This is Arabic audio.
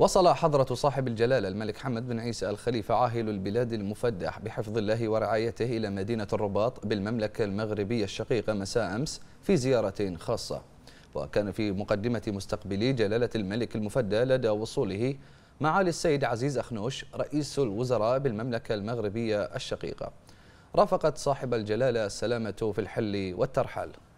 وصل حضرة صاحب الجلالة الملك حمد بن عيسى الخليفة عاهل البلاد المفدح بحفظ الله ورعايته إلى مدينة الرباط بالمملكة المغربية الشقيقة مساء أمس في زيارة خاصة وكان في مقدمة مستقبلي جلالة الملك المفدى لدى وصوله معالي السيد عزيز أخنوش رئيس الوزراء بالمملكة المغربية الشقيقة رافقت صاحب الجلالة السلامة في الحل والترحال